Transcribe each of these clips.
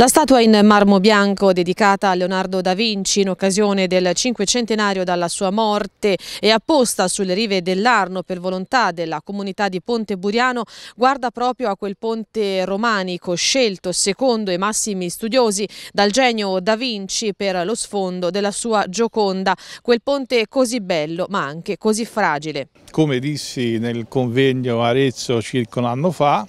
La statua in marmo bianco dedicata a Leonardo da Vinci in occasione del cinquecentenario dalla sua morte e apposta sulle rive dell'Arno per volontà della comunità di Ponte Buriano guarda proprio a quel ponte romanico scelto secondo i massimi studiosi dal genio da Vinci per lo sfondo della sua Gioconda, quel ponte così bello ma anche così fragile. Come dissi nel convegno Arezzo circa un anno fa,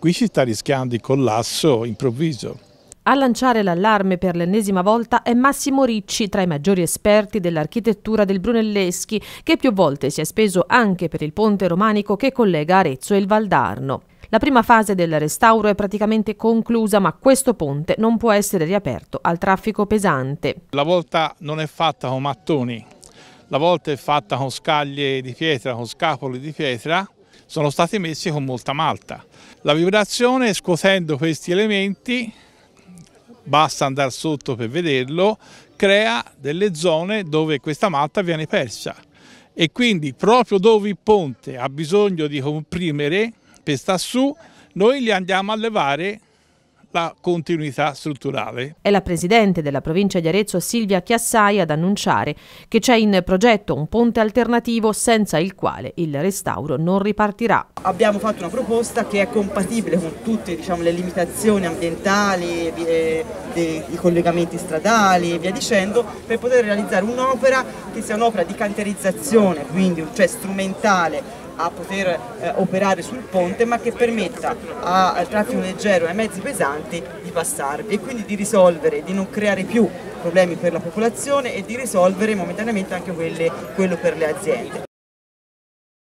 Qui si sta rischiando il collasso improvviso. A lanciare l'allarme per l'ennesima volta è Massimo Ricci, tra i maggiori esperti dell'architettura del Brunelleschi, che più volte si è speso anche per il ponte romanico che collega Arezzo e il Valdarno. La prima fase del restauro è praticamente conclusa, ma questo ponte non può essere riaperto al traffico pesante. La volta non è fatta con mattoni, la volta è fatta con scaglie di pietra, con scapoli di pietra, sono stati messi con molta malta. La vibrazione scuotendo questi elementi, basta andare sotto per vederlo, crea delle zone dove questa malta viene persa e quindi proprio dove il ponte ha bisogno di comprimere per star su, noi li andiamo a levare la continuità strutturale. È la presidente della provincia di Arezzo Silvia Chiassai ad annunciare che c'è in progetto un ponte alternativo senza il quale il restauro non ripartirà. Abbiamo fatto una proposta che è compatibile con tutte diciamo, le limitazioni ambientali, eh, e, e, i collegamenti stradali e via dicendo per poter realizzare un'opera che sia un'opera di canterizzazione, quindi cioè strumentale a poter eh, operare sul ponte ma che permetta a, al traffico leggero e ai mezzi pesanti di passarvi e quindi di risolvere, di non creare più problemi per la popolazione e di risolvere momentaneamente anche quelle, quello per le aziende.